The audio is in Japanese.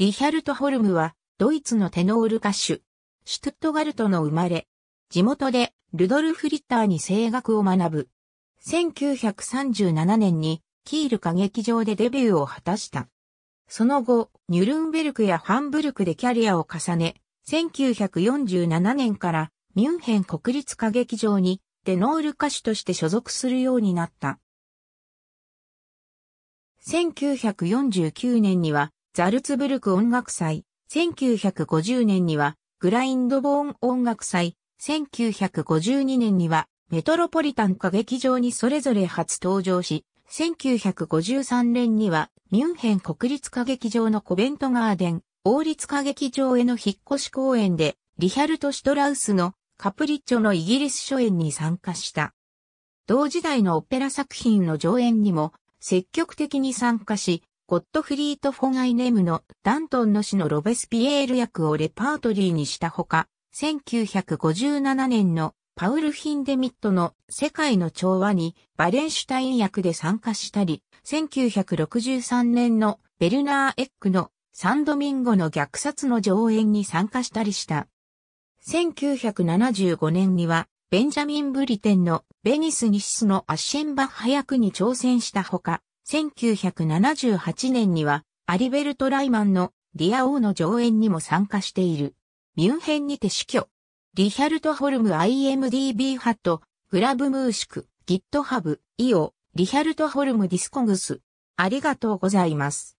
リヒャルト・ホルムは、ドイツのテノール歌手、シュトゥットガルトの生まれ、地元でルドルフ・リッターに声楽を学ぶ。1937年にキール歌劇場でデビューを果たした。その後、ニュルンベルクやハンブルクでキャリアを重ね、1947年からミュンヘン国立歌劇場にテノール歌手として所属するようになった。1949年にはザルツブルク音楽祭、1950年には、グラインドボーン音楽祭、1952年には、メトロポリタン歌劇場にそれぞれ初登場し、1953年には、ミュンヘン国立歌劇場のコベントガーデン、王立歌劇場への引っ越し公演で、リヒャルト・シュトラウスのカプリッチョのイギリス初演に参加した。同時代のオペラ作品の上演にも積極的に参加し、ゴットフリート・フォン・アイネムのダントンの死のロベスピエール役をレパートリーにしたほか、1957年のパウル・ヒンデミットの世界の調和にバレンシュタイン役で参加したり、1963年のベルナー・エックのサンドミンゴの虐殺の上演に参加したりした。1975年には、ベンジャミン・ブリテンのベニス・ニシスのアッシェンバッハ役に挑戦したほか、1978年にはアリベルト・ライマンのディア王の上演にも参加している。ミュンヘンにて死去。リヒャルト・ホルム IMDB ハット、グラブムーシク、ギットハブ、イオ、リヒャルト・ホルムディスコグス。ありがとうございます。